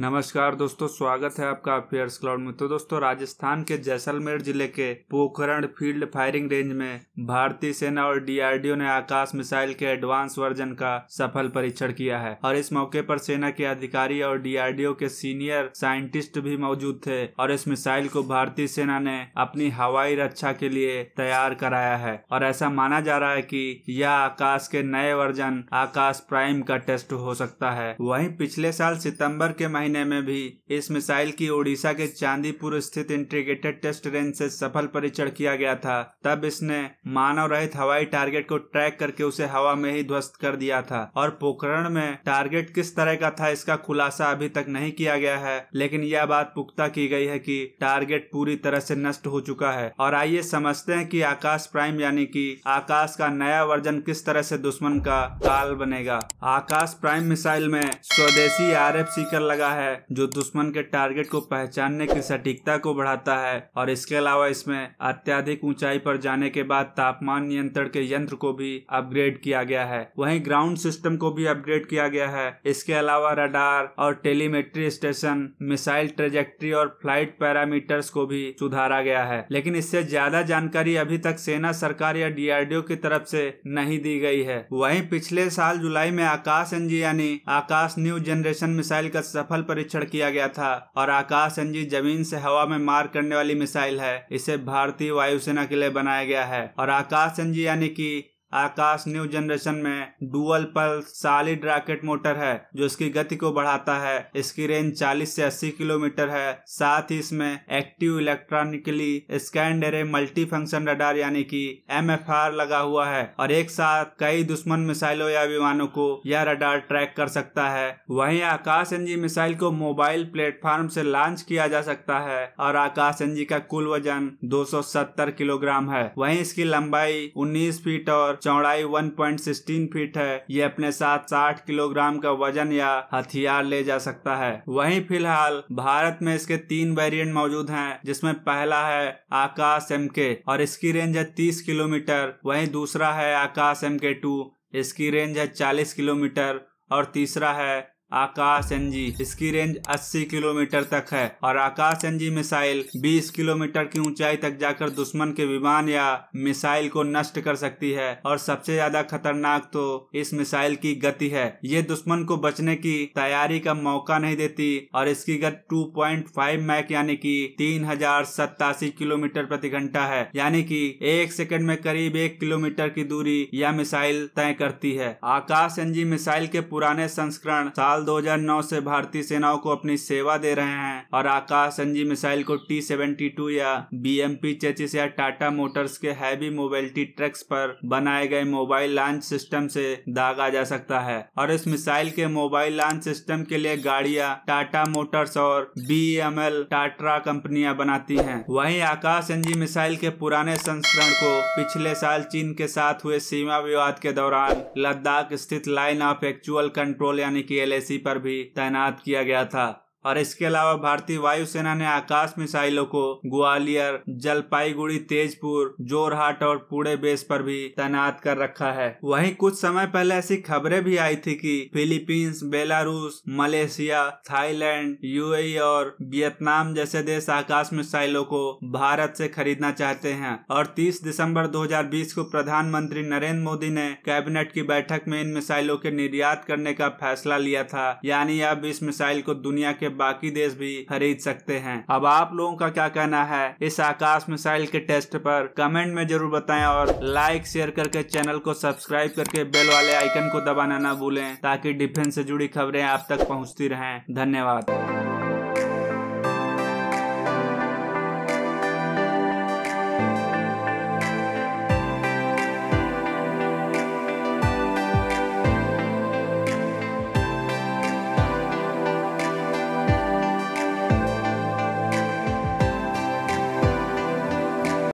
नमस्कार दोस्तों स्वागत है आपका अफेयर्स क्लाउड में तो दोस्तों राजस्थान के जैसलमेर जिले के पोखरण फील्ड फायरिंग रेंज में भारतीय सेना और डीआरडीओ ने आकाश मिसाइल के एडवांस वर्जन का सफल परीक्षण किया है और इस मौके पर सेना के अधिकारी और डीआरडीओ के सीनियर साइंटिस्ट भी मौजूद थे और इस मिसाइल को भारतीय सेना ने अपनी हवाई रक्षा के लिए तैयार कराया है और ऐसा माना जा रहा है की यह आकाश के नए वर्जन आकाश प्राइम का टेस्ट हो सकता है वही पिछले साल सितम्बर के महीने महीने में भी इस मिसाइल की ओडिशा के चांदीपुर स्थित इंटीग्रेटेड टेस्ट रेंज से सफल परीक्षण किया गया था तब इसने मानव रहित हवाई टारगेट को ट्रैक करके उसे हवा में ही ध्वस्त कर दिया था और पोखरण में टारगेट किस तरह का था इसका खुलासा अभी तक नहीं किया गया है लेकिन यह बात पुख्ता की गई है की टारगेट पूरी तरह से नष्ट हो चुका है और आइए समझते हैं की आकाश प्राइम यानी की आकाश का नया वर्जन किस तरह से दुश्मन का काल बनेगा आकाश प्राइम मिसाइल में स्वदेशी आर एफ सीकर लगा है है जो दुश्मन के टारगेट को पहचानने की सटीकता को बढ़ाता है और इसके अलावा इसमें अत्याधिक ऊंचाई पर जाने के बाद तापमान नियंत्रण के यंत्र को भी अपग्रेड किया गया है वहीं ग्राउंड सिस्टम को भी अपग्रेड किया गया है इसके अलावा रडार और टेलीमेट्री स्टेशन मिसाइल ट्रेजेक्ट्री और फ्लाइट पैरामीटर्स को भी सुधारा गया है लेकिन इससे ज्यादा जानकारी अभी तक सेना सरकार या डीआरडीओ की तरफ से नहीं दी गई है वहीं पिछले साल जुलाई में आकाश एनजी यानी आकाश न्यू जनरेशन मिसाइल का सफल परीक्षण किया गया था और आकाश एनजी जमीन से हवा में मार करने वाली मिसाइल है इसे भारतीय वायुसेना के लिए बनाया गया है और आकाश एनजी यानी कि आकाश न्यू जनरेशन में dual pulse solid rocket motor है जो इसकी गति को बढ़ाता है इसकी रेंज 40 से 80 किलोमीटर है साथ ही इसमें active electronically scanned array multi function radar यानी कि एम लगा हुआ है और एक साथ कई दुश्मन मिसाइलों या विमानों को यह रडार ट्रैक कर सकता है वही आकाश एनजी मिसाइल को मोबाइल प्लेटफॉर्म से लॉन्च किया जा सकता है और आकाश एनजी का कुल वजन दो किलोग्राम है वही इसकी लंबाई उन्नीस फीट और चौड़ाई 1.16 फीट है ये अपने साथ 60 किलोग्राम का वजन या हथियार ले जा सकता है वहीं फिलहाल भारत में इसके तीन वेरिएंट मौजूद हैं जिसमें पहला है आकाश एम और इसकी रेंज है 30 किलोमीटर वहीं दूसरा है आकाश एम इसकी रेंज है 40 किलोमीटर और तीसरा है आकाश एनजी इसकी रेंज 80 किलोमीटर तक है और आकाश एनजी मिसाइल 20 किलोमीटर की ऊंचाई तक जाकर दुश्मन के विमान या मिसाइल को नष्ट कर सकती है और सबसे ज्यादा खतरनाक तो इस मिसाइल की गति है ये दुश्मन को बचने की तैयारी का मौका नहीं देती और इसकी गति 2.5 पॉइंट मैक यानी कि तीन किलोमीटर प्रति घंटा है यानी की एक सेकेंड में करीब एक किलोमीटर की दूरी यह मिसाइल तय करती है आकाश एनजी मिसाइल के पुराने संस्करण साल साल 2009 से भारतीय सेनाओं को अपनी सेवा दे रहे हैं और आकाश संजी मिसाइल को टी सेवेंटी टू या बी एम पी चेचिस या टाटा मोटर्स के हैवी मोबाइलिटी ट्रक्स पर बनाए गए मोबाइल लॉन्च सिस्टम से दागा जा सकता है और इस मिसाइल के मोबाइल लॉन्च सिस्टम के लिए गाड़िया टाटा मोटर्स और बी एम एल टाटा कंपनियां बनाती हैं वहीं आकाश एनजी मिसाइल के पुराने संस्करण को पिछले साल चीन के साथ हुए सीमा विवाद के दौरान लद्दाख स्थित लाइन ऑफ एक्चुअल कंट्रोल यानी कि एल पर भी तैनात किया गया था और इसके अलावा भारतीय वायुसेना ने आकाश मिसाइलों को ग्वालियर जलपाईगुड़ी तेजपुर जोरहाट और पुणे बेस पर भी तैनात कर रखा है वहीं कुछ समय पहले ऐसी खबरें भी आई थी कि Philippines Belarus Malaysia Thailand UAE और वियतनाम जैसे देश आकाश मिसाइलों को भारत से खरीदना चाहते हैं और 30 दिसंबर 2020 को प्रधानमंत्री नरेंद्र मोदी ने कैबिनेट की बैठक में इन मिसाइलों के निर्यात करने का फैसला लिया था यानी अब इस मिसाइल को दुनिया के के बाकी देश भी खरीद सकते हैं अब आप लोगों का क्या कहना है इस आकाश मिसाइल के टेस्ट पर कमेंट में जरूर बताएं और लाइक शेयर करके चैनल को सब्सक्राइब करके बेल वाले आइकन को दबाना ना भूलें ताकि डिफेंस से जुड़ी खबरें आप तक पहुंचती रहें धन्यवाद